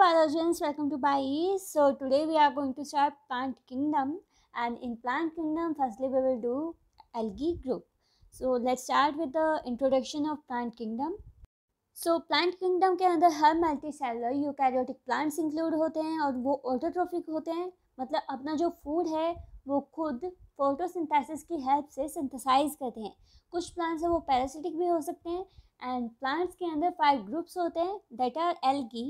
biologians welcome to bai so today we are going to start plant kingdom and in plant kingdom firstly we will do algae group so let's start with the introduction of plant kingdom so plant kingdom के अंदर हर multicellular eukaryotic plants include होते हैं और वो autotrophic होते हैं मतलब अपना जो फूड है वो खुद फोटोसिंथेसिस की हेल्प से सिंथेसाइज करते हैं कुछ प्लांट्स हैं वो पैरासिटिक भी हो सकते हैं एंड प्लांट्स के अंदर फाइव ग्रुप्स होते हैं that are algae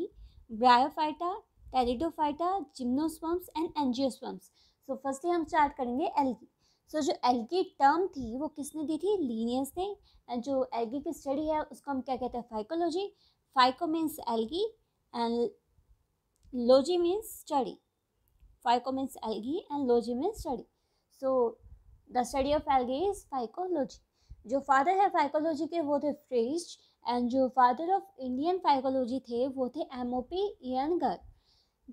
bryophyta pteridophyta gymnosperms and angiosperms so firstly हम स्टार्ट करेंगे एल्गी सो so, जो एल्गी टर्म थी वो किसने दी थी लीनियस ने एंड जो एल्गी की स्टडी है उसको हम क्या कहते हैं phycology phyco means algae and logy means study phyco means algae and logy means study so the study of algae is phycology जो फादर है फाइकोलॉजी के वो थे फ्रेज एंड जो फादर ऑफ इंडियन फाइकोलॉजी थे वो थे एम ओ पी एनगर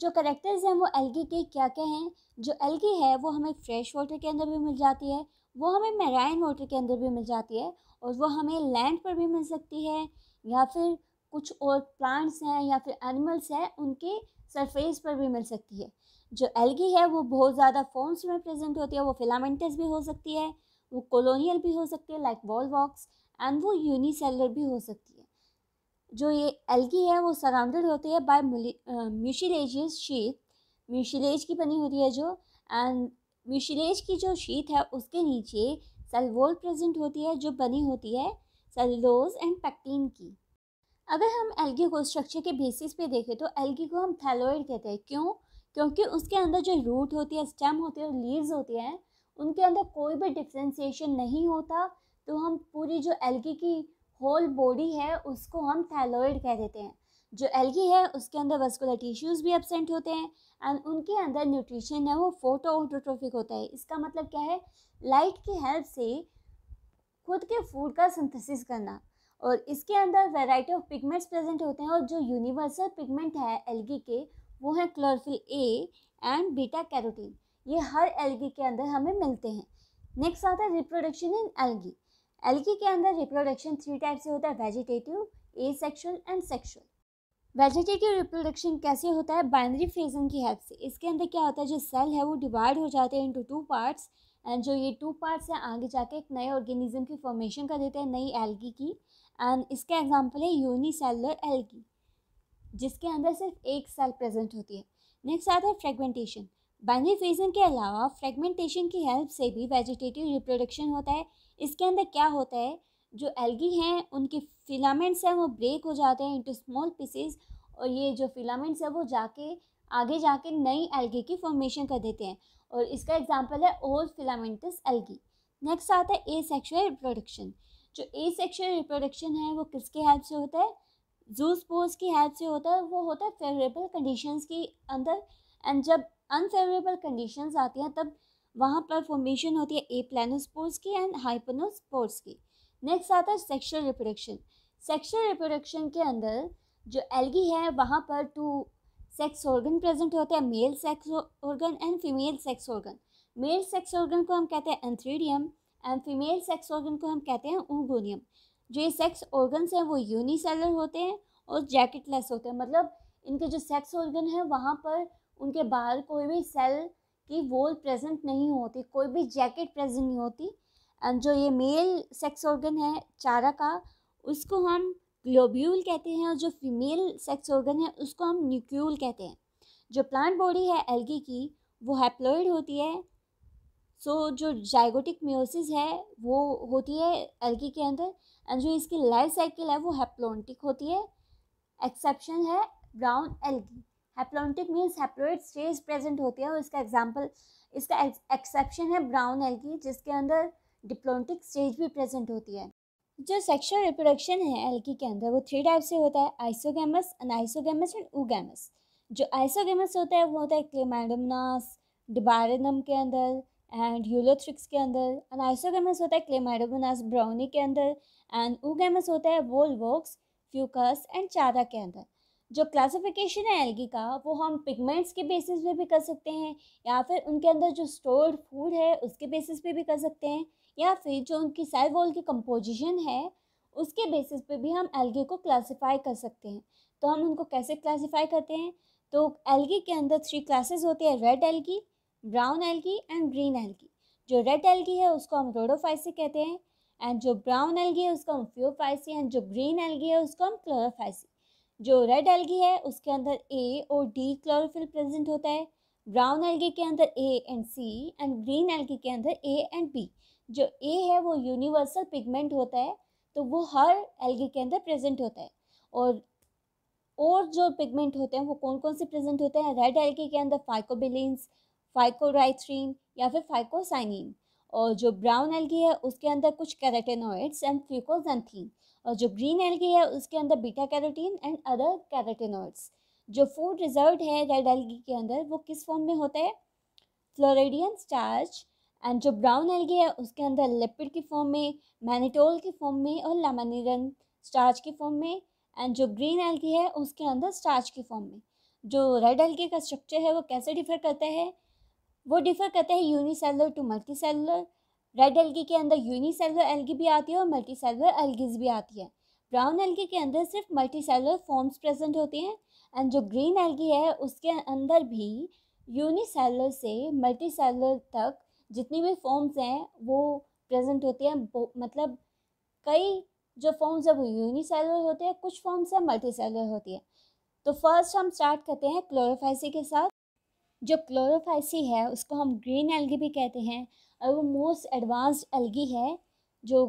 जो करेक्टर्स हैं वो एल्गी के क्या क्या हैं जो एल्गी है वो हमें फ्रेश वाटर के अंदर भी मिल जाती है वो हमें मेराइन वाटर के अंदर भी मिल जाती है और वो हमें लैंड पर भी मिल सकती है या फिर कुछ और प्लांट्स हैं या फिर एनिमल्स हैं उनके सरफेस पर भी मिल सकती है जो एल्गी है वो बहुत ज़्यादा फॉर्म्स में प्रेजेंट होती है वो फिलामेंटस भी हो सकती है वो कॉलोनियल भी हो सकती है लाइक वॉल वॉक्स एंड वो यूनिसेलर भी हो सकती है जो ये एल्गी है वो सराउंडेड होती है बाय म्यूशिलेजियस शीत म्यूशिलेज की बनी होती है जो एंड म्यूशिलेज की जो शीत है उसके नीचे सेलवोल प्रेजेंट होती है जो बनी होती है सेलोज एंड पैक्टीन की अगर हम एल्गी को स्ट्रक्चर के बेसिस पे देखें तो एल्गी को हम थैलोइड कहते हैं क्यों क्योंकि उसके अंदर जो रूट होती है स्टेम होती है और लीव्स होती हैं उनके अंदर कोई भी डिफ्रेंसीशन नहीं होता तो हम पूरी जो एल्गी की होल बॉडी है उसको हम थैलोइड कह देते हैं जो एल्गी है उसके अंदर वस्कुलर टिश्यूज़ भी एबसेंट होते हैं एंड उनके अंदर न्यूट्रिशन है वो फोटो ऑटोट्रोफिक होता है इसका मतलब क्या है लाइट की हेल्प से खुद के फूड का सिंथेसिस करना और इसके अंदर वैरायटी ऑफ पिगमेंट्स प्रेजेंट होते हैं और जो यूनिवर्सल पिगमेंट है एल्गी के वो है chlorophyll a and beta carotene ये हर एल्गी के अंदर हमें मिलते हैं नेक्स्ट आता है रिप्रोडक्शन इन एल्गी एल्गी के अंदर रिप्रोडक्शन थ्री टाइप से होता है vegetative asexual and sexual vegetative reproduction कैसे होता है बाइनरी फेजन की हेल्प से इसके अंदर क्या होता है जो सेल है वो डिवाइड हो जाते हैं इंटू टू पार्ट्स एंड जो ये टू पार्ट्स हैं आगे जाके एक नए ऑर्गेनिज्म की फॉर्मेशन कर देते हैं नई एल्गी की एंड इसका एग्जाम्पल है यूनी सेलर एल्गी जिसके अंदर सिर्फ एक सेल प्रेजेंट होती है नेक्स्ट आता है फ्रेगमेंटेशन बाइनरी फ्रीजन के अलावा फ्रेगमेंटेशन की हेल्प से भी वेजिटेटिव रिप्रोडक्शन होता है इसके अंदर क्या होता है जो एल्गी हैं उनके फिलामेंट्स हैं वो ब्रेक हो जाते हैं इंटू स्मॉल पीसेस और ये जो फिलामेंट्स है वो जाके आगे जाके नई एल्गी की फॉर्मेशन कर देते हैं और इसका एग्जाम्पल है ओल्ड फिलामेंटस एल्गी नेक्स्ट आता है ए सेक्शुअल रिप्रोडक्शन जो ए सेक्शुअल रिप्रोडक्शन है वो किसके हेल्प से होता है जूस पोज की हेल्प से होता है वो होता है फेवरेबल कंडीशन के अंदर एंड जब अनफेवरेबल कंडीशंस आती हैं तब वहाँ पर फॉर्मेशन होती है ए प्लानोस्पोर्स की एंड हाइपनोस्पोर्स की नेक्स्ट आता है सेक्शुअल रिप्रोडक्शन सेक्शुअल रिप्रोडक्शन के अंदर जो एल्गी है वहाँ पर टू सेक्स ऑर्गन प्रेजेंट होते हैं male sex organ and female sex organ male sex organ को हम कहते हैं antheridium and female sex organ को हम कहते हैं ऊगोनियम जो ये सेक्स ऑर्गन्स हैं वो यूनिसेलर होते हैं और जैकेटलेस होते हैं मतलब इनके जो सेक्स ऑर्गन है वहाँ पर उनके बाहर कोई भी सेल की वोल प्रेजेंट नहीं होती कोई भी जैकेट प्रेजेंट नहीं होती एंड जो ये मेल सेक्स ऑर्गन है चारा का उसको हम ग्लोब्यूल कहते हैं और जो फीमेल सेक्स ऑर्गन है उसको हम न्यूक्यूल कहते हैं जो प्लांट बॉडी है एल्गी की वो हैप्लोइड होती है सो so, जो जाइगोटिक म्योसिस है वो होती है एल्गी के अंदर एंड जो इसकी लाइफ साइकिल है वो हैप्लोन्टिक होती है एक्सेप्शन है brown algae haplontic means haploid stage present होती है और इसका एग्जाम्पल इसका एक्सेप्शन है ब्राउन एल की जिसके अंदर डिप्लोन्टिक स्टेज भी प्रेजेंट होती है जो सेक्शुअल रिप्रोडक्शन है की के अंदर वो थ्री टाइप से होता है आइसोगेमस अनाइसोगेमस एंड ऊगेमस जो आइसोगेमस होता है वो होता है क्लेमाइडोमनास डिबारनम के अंदर एंड यूलोथ्रिक्स के अंदर अनाइसोगेमस होता है क्लेमाइडोमनास ब्राउनी के अंदर एंड ऊगेमस होता है वोक्स फ्यूकस एंड चारा के अंदर जो क्लासिफिकेशन है एल्गी का वो हम पिगमेंट्स के बेसिस पे भी कर सकते हैं या फिर उनके अंदर जो स्टोर्ड फूड है उसके बेसिस पे भी कर सकते हैं या फिर जो उनकी सेल वॉल की कंपोजिशन है उसके बेसिस पे भी हम एल्गी को क्लासिफाई कर सकते हैं तो हम उनको कैसे क्लासिफाई करते हैं तो एल्गी के अंदर थ्री क्लासेस होते हैं red algae brown algae and green algae जो रेड एल्गी है उसको हम रोडोफाइसी कहते हैं एंड जो ब्राउन एल्गी है उसको हम फ्योफाइसी एंड जो ग्रीन एल्गी है उसको हम क्लोरोफाइसी जो रेड एल्गी है उसके अंदर ए और डी क्लोरोफिल प्रेजेंट होता है ब्राउन एल्गी के अंदर a and c and green algae के अंदर ए एंड बी जो ए है वो यूनिवर्सल पिगमेंट होता है तो वो हर एल्गी के अंदर प्रेजेंट होता है और और जो पिगमेंट होते हैं वो कौन कौन से प्रेजेंट होते हैं रेड एल्गी के अंदर फाइकोबिलिन फाइकोराइथ्रीन या फिर फाइकोसाइनिन और जो ब्राउन एलगी है उसके अंदर कुछ कैरेटेनोइड्स एंड फ्यूकोजेंथीन एंड और जो ग्रीन एलगी है उसके अंदर beta carotene and other carotenoids जो फूड रिजर्व है रेड एलगी के अंदर वो किस फॉर्म में होता है फ्लोरेडियन स्टार्च एंड जो ब्राउन एलगी है उसके अंदर लिपिड की फॉर्म में मैनिटोल की फॉर्म में और लामानिरन स्टार्च की फॉर्म में एंड जो ग्रीन एलगी है उसके अंदर स्टार्च की फॉर्म में जो रेड एलगी का स्ट्रक्चर है वो कैसे डिफर करता है वो डिफ़र करते हैं unicellular to multicellular red algae के अंदर यूनिसेलर एल्गी भी आती है और मल्टी सेलुलर एल्गीज भी आती है ब्राउन एल्गी के अंदर सिर्फ मल्टी सेलुलर फॉर्म्स प्रेजेंट होते हैं एंड जो ग्रीन एल्गी है उसके अंदर भी सेलर से मल्टी सेलर तक जितनी भी फॉर्म्स हैं वो प्रेजेंट होते हैं मतलब कई जो फॉर्म्स है वो यूनिसेलर होते हैं कुछ फॉर्म्स है मल्टी सेलर होती है तो फर्स्ट हम स्टार्ट करते हैं क्लोरोफाइसी के साथ जो क्लोरोफाइसी है उसको हम ग्रीन एल्गी भी कहते हैं और वो मोस्ट एडवांस्ड एल्गी है जो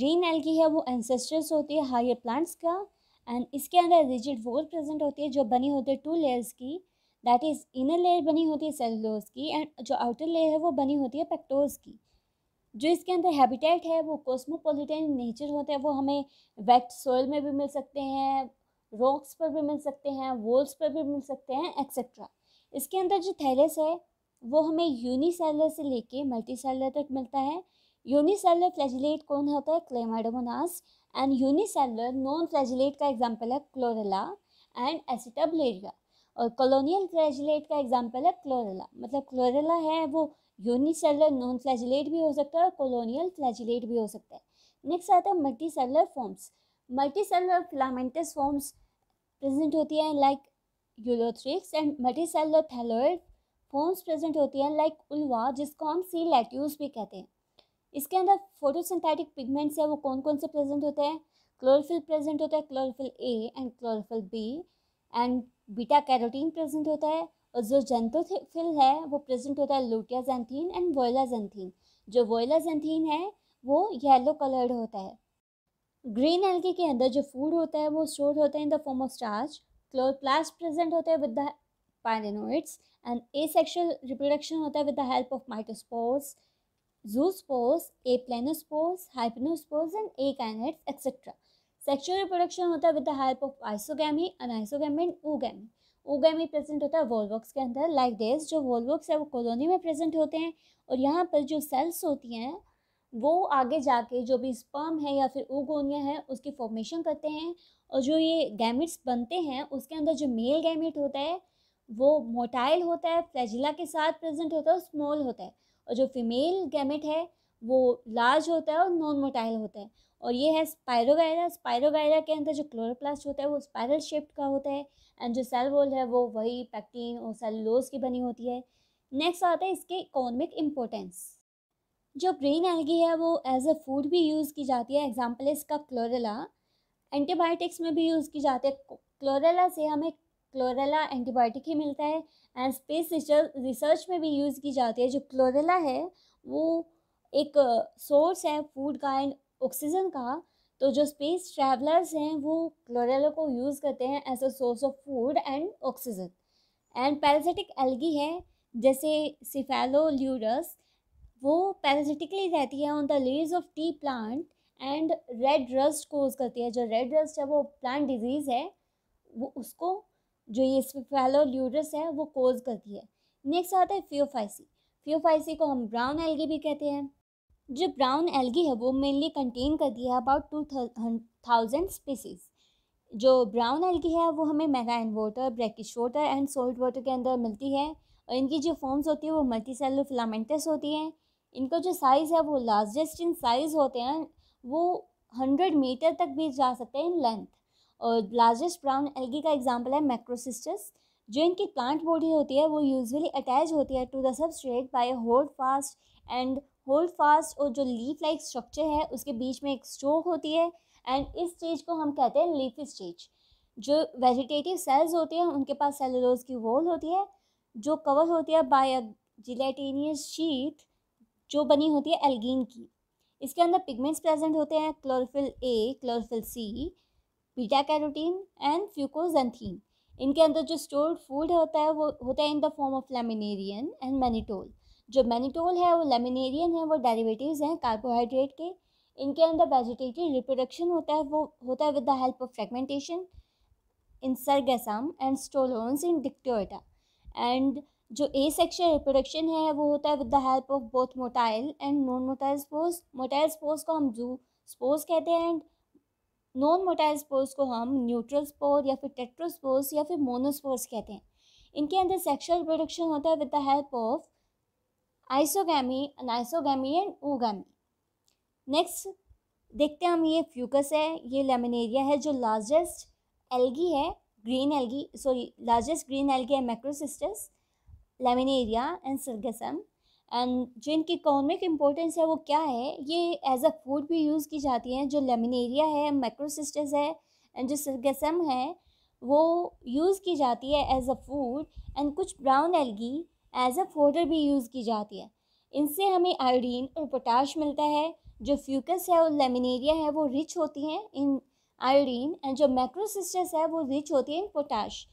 ग्रीन एल्गी है वो एंसेस्टर्स होती है हायर प्लांट्स का एंड इसके अंदर रिजिड वोल प्रेजेंट होती है जो बनी होती है टू लेयर्स की दैट इज़ इनर लेयर बनी होती है सेलुलोज की एंड जो आउटर लेयर है वो बनी होती है पेक्टोज की जो इसके अंदर हैबिटेट है वो कॉस्मोपोलिटन नेचर होता है वो हमें वेट सोयल में भी मिल सकते हैं रॉक्स पर भी मिल सकते हैं वॉल्स पर भी मिल सकते हैं एक्सेट्रा इसके अंदर जो थैलेस है वो हमें यूनिसेलर से लेके मल्टीसेलर तक मिलता है यूनिसेलर फ्लैजिलेट कौन होता है chlamydomonas and unicellular non flagellate का एग्जाम्पल है क्लोरेला एंड एसिटाबलेरिया और कॉलोनियल फ्लैजिलेट का एग्जाम्पल है क्लोरेला मतलब क्लोरेला है वो यूनिसेलर नॉन फ्लैजिलेट भी हो सकता है और कॉलोनियल फ्लैजिलेट भी हो सकता है नेक्स्ट आता है multicellular forms multicellular filamentous forms present होती है like ulothrix and multicellular thalloid forms present होती हैं लाइक उल्वा जिसको हम सी लेट्यूज भी कहते हैं इसके अंदर फोटोसिंथेटिक पिगमेंट्स है वो कौन कौन से प्रेजेंट होते हैं क्लोरोफिल प्रेजेंट होता है chlorophyll a and chlorophyll b and beta carotene present होता है और जो जेंथोफिल है वो प्रेजेंट होता है जेंथीन एंड वोयला जेंथीन जो वोयला जेंथीन है वो येलो कलर्ड होता है ग्रीन एल्गी के अंदर जो फूड होता है वो स्टोर होता है in the form of starch chloroplast present होते हैं with the pyrenoids and asexual reproduction होता है with the help of mitospores aplanospores hypnospores and akinetes etcetera sexual reproduction होता है with the help of isogamy anisogamy and oogamy oogamy present होता है volvox के अंदर like like डेज जो वॉलवॉक्स है वो कॉलोनी में प्रेजेंट होते हैं और यहाँ पर जो सेल्स होती हैं वो आगे जाके जो भी स्पर्म है या फिर ओगोनिया है उसकी फॉर्मेशन करते हैं और जो ये गैमिट्स बनते हैं उसके अंदर जो मेल गैमिट होता है वो मोटाइल होता है फ्लैजिला के साथ प्रेजेंट होता है और स्मॉल होता है और जो फीमेल गैमिट है वो लार्ज होता है और नॉन मोटाइल होता है और ये है स्पायरोगायरा स्पायरोगायरा के अंदर जो क्लोरोप्लास्ट होता है वो स्पायरल शेप्ड का होता है एंड जो सेल वॉल है वो वही पैक्टीन और सेलुलोज की बनी होती है नेक्स्ट आता है इसके इकोनॉमिक इम्पोर्टेंस जो ग्रीन एल्गी है वो एज अ फूड भी यूज़ की जाती है एग्जाम्पल इसका क्लोरेला एंटीबायोटिक्स में भी यूज़ की जाती है क्लोरेला से हमें क्लोरेला एंटीबायोटिक ही मिलता है एंड स्पेस रिसर्च में भी यूज़ की जाती है जो क्लोरेला है वो एक सोर्स है फूड का एंड ऑक्सीजन का तो जो स्पेस ट्रैवलर्स हैं वो क्लोरेला को यूज़ करते हैं as a source of food and oxygen and parasitic algae है जैसे सिफेलोल्यूरस वो पैरासिटिकली रहती है on the leaves of tea plant and red rust cause करती है जो रेड रस्ट है वो प्लांट डिजीज़ है वो उसको जो ये स्पेफेलोल्यूरस है वो कोज करती है नेक्स्ट आता है फ्योफाइसी फ्योफाइसी को हम ब्राउन एल्गी भी कहते हैं जो ब्राउन एल्गी है वो मेनली कंटेन करती है अबाउट टू थाउजेंड स्पीसीज़ जो ब्राउन एल्गी है वो हमें marine water brackish water and salt water के अंदर मिलती है और इनकी जो फॉर्म्स होती है वो मल्टी सेलर फिलामेंटस होती हैं इनका जो साइज़ है वो लार्जेस्ट इन साइज़ होते हैं वो हंड्रेड मीटर तक भी जा सकते हैं इन लेंथ और लार्जेस्ट ब्राउन एल्गी का एग्जाम्पल है मैक्रोसिस्टस जो इनकी प्लांट बॉडी होती है वो यूजुअली अटैच होती है to the substrate by holdfast and holdfast और जो लीफ लाइक स्ट्रक्चर है उसके बीच में एक स्ट्रोक होती है एंड इस स्टेज को हम कहते हैं लीफ स्टेज जो वेजिटेटिव सेल्स होते हैं उनके पास सेलोज की वॉल होती है जो कवर होती है बाय जिलेटेनियस शीट जो बनी होती है एल्गिन की इसके अंदर पिगमेंट्स प्रेजेंट होते हैं chlorophyll a chlorophyll c beta carotene and fucoxanthin इनके अंदर जो स्टोर्ड फूड होता है वो होता है in the form of laminarin and mannitol जो मैनीटोल है वो लेमिनेरियन है वो डेरिवेटिव्स हैं कार्बोहाइड्रेट के इनके अंदर वेजिटेटिव रिप्रोडक्शन होता है वो होता है with the help of fragmentation in sargassum and stolons in dictyota and जो ए सेक्शुअल रिप्रोडक्शन है वो होता है with the help of both motile and non motile spores motile spores को हम जू स्पोर्स कहते हैं एंड नॉन मोटाइल स्पोर्स को हम न्यूट्रल स्पोर या फिर टेट्रोस्पोर्स या फिर मोनोस्पोर्स कहते हैं इनके अंदर सेक्शुअल प्रोडक्शन होता है with the help of isogamy anisogamy and oogamy next देखते हैं हम ये फ्यूकस है ये लेमिनेरिया है जो लार्जेस्ट एल्गी है green algae sorry largest green algae है macrocystis laminaria and sargassum and जिनकी इनकी इकोनॉमिक इम्पोर्टेंस है वो क्या है ये एज अ फूड भी यूज़ की जाती हैं जो लेमिनेरिया है मैक्रोसिस्टस है एंड जो सरगसम है वो यूज़ की जाती है एज अ फूड एंड कुछ brown algae as a fodder भी यूज़ की जाती है इनसे हमें आयोडीन और पोटाश मिलता है जो फ्यूकस है और लेमिनेरिया है वो रिच होती हैं इन आयोडीन एंड जो मैक्रोसिस्टस है वो रिच होती है इन पोटाश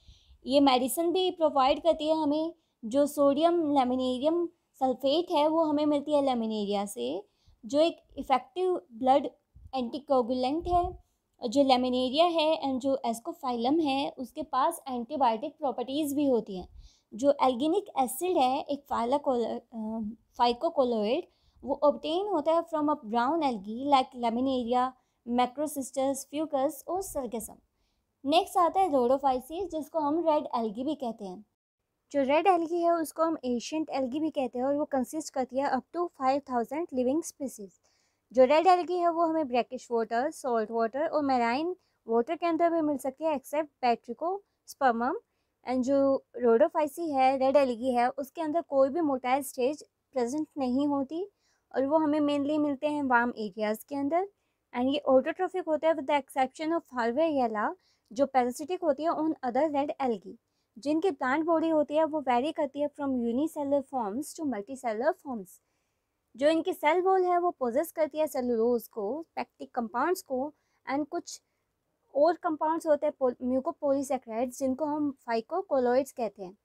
ये मेडिसिन भी प्रोवाइड करती है हमें जो सोडियम लेमिनेरियम सल्फेट है वो हमें मिलती है लेमिनेरिया से जो एक इफ़ेक्टिव ब्लड एंटीकोगुलेंट है जो लेमिनेरिया है एंड जो एस्कोफाइलम है उसके पास एंटीबायोटिक प्रॉपर्टीज़ भी होती हैं जो एल्गिनिक एसिड है एक फाइलाकोल फाइकोकोलोइड वो ऑब्टेन होता है from a brown algae like laminaria macrocystis fucus और सर्गेसम नेक्स्ट आता है रोडोफाइसिस जिसको हम रेड एल्गी भी कहते हैं जो रेड एलगी है उसको हम एशियंट एलगी भी कहते हैं और वो कंसिस्ट करती है up to five thousand living species जो रेड एलगी है वो हमें ब्रैकिश वाटर सॉल्ट वाटर और मेराइन वाटर के अंदर भी मिल सकती है एक्सेप्ट बैट्रिको स्पर्मम एंड जो रोडोफाइसी है रेड एलगी है उसके अंदर कोई भी मोटाइल स्टेज प्रेजेंट नहीं होती और वो हमें मेनली मिलते हैं वार्म एरियाज़ के अंदर एंड ये ऑटोट्रॉफिक होता है विद द एक्सेप्शन ऑफ येला जो पैरासिटिक होती है ऑन अदर रेड एलगी जिनकी प्लांट बॉडी होती है वो वेरी करती है from unicellular forms to multicellular forms जो इनकी सेल वॉल है वो पोजेस करती है सेलुलोज को पैक्टिक कंपाउंड्स को एंड कुछ और कंपाउंड्स होते हैं म्यूकोपोलीसेक्राइड्स जिनको हम फाइकोकोलोइड्स कहते हैं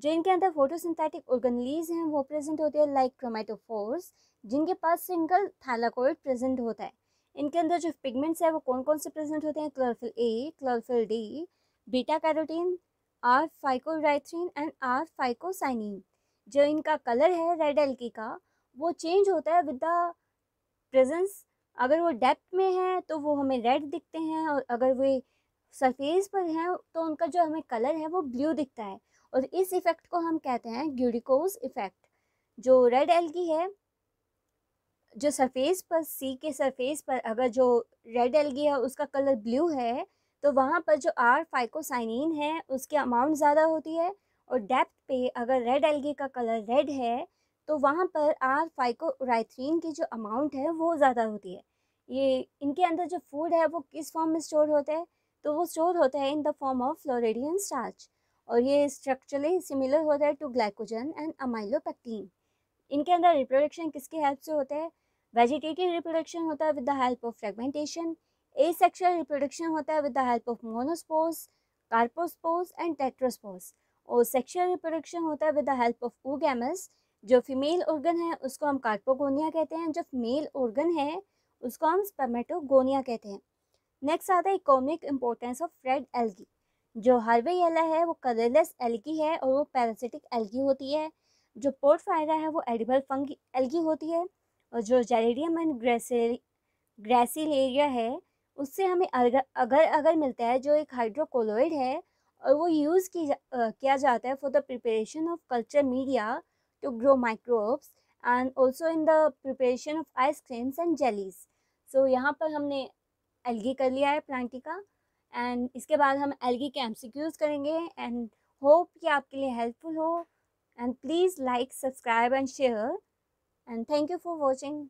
जो इनके अंदर फोटोसिंथेटिक ऑर्गनलीज हैं वो प्रेजेंट होते हैं लाइक क्रोमेटोफोर्स जिनके पास सिंगल थैलाकोइड प्रेजेंट होता है इनके अंदर जो पिगमेंट्स है वो कौन कौन से प्रेजेंट होते हैं chlorophyll a chlorophyll d beta carotene R phycoerythrin and R phycocyanin जो इनका कलर है रेड एल्की का वो चेंज होता है विद द प्रेजेंस अगर वो डेप्थ में है तो वो हमें रेड दिखते हैं और अगर वे सरफेस पर हैं तो उनका जो हमें कलर है वो ब्लू दिखता है और इस इफ़ेक्ट को हम कहते हैं ग्यूडिकोज इफ़ेक्ट जो रेड एल्गी है जो सरफेस पर सी के सरफेस पर अगर जो रेड एल्गी है उसका कलर ब्लू है तो वहाँ पर जो आर फाइकोसाइनिन है उसकी अमाउंट ज़्यादा होती है और डेप्थ पे अगर रेड एल्गी का कलर रेड है तो वहाँ पर आर फाइकोराइथ्रीन की जो अमाउंट है वो ज़्यादा होती है ये इनके अंदर जो फूड है वो किस फॉर्म में स्टोर होता है तो वो स्टोर होता है in the form of floridean starch और ये स्ट्रक्चरली सिमिलर होता है टू ग्लाइकोजन एंड अमाइलोपेक्टीन इनके अंदर रिप्रोडक्शन किसके हेल्प से होता है वेजिटेटिव रिप्रोडक्शन होता है with the help of fragmentation asexual reproduction होता है with the help of monospores carpospores and tetraspores और सेक्शुअल रिप्रोडक्शन होता है with the help of oogamous जो फीमेल ऑर्गन है उसको हम कार्पोगोनिया कहते हैं जो मेल ऑर्गन है उसको हम स्पर्मेटोगोनिया कहते हैं नेक्स्ट आता है economic importance of red algae जो हार्वे येला है वो कलरलेस एल्गी है और वो पैरासिटिक एल्गी होती है जो पोर्टफायरा है वो एडिबल फंगी एल्गी होती है और जो जेरेडियम एंड ग्रेसिलेरिया है उससे हमें अगर अगर, अगर मिलता है जो एक हाइड्रोकोलोइड है और वो यूज़ की जा, किया जाता है for the preparation of culture media to grow microbes and also in the preparation of ice creams and jellies so यहाँ पर हमने एलगी कर लिया है प्लांटिका एंड इसके बाद हम एलगी के एम्सिक्यूज़ करेंगे एंड होप कि आपके लिए हेल्पफुल हो and please like subscribe and share and thank you for watching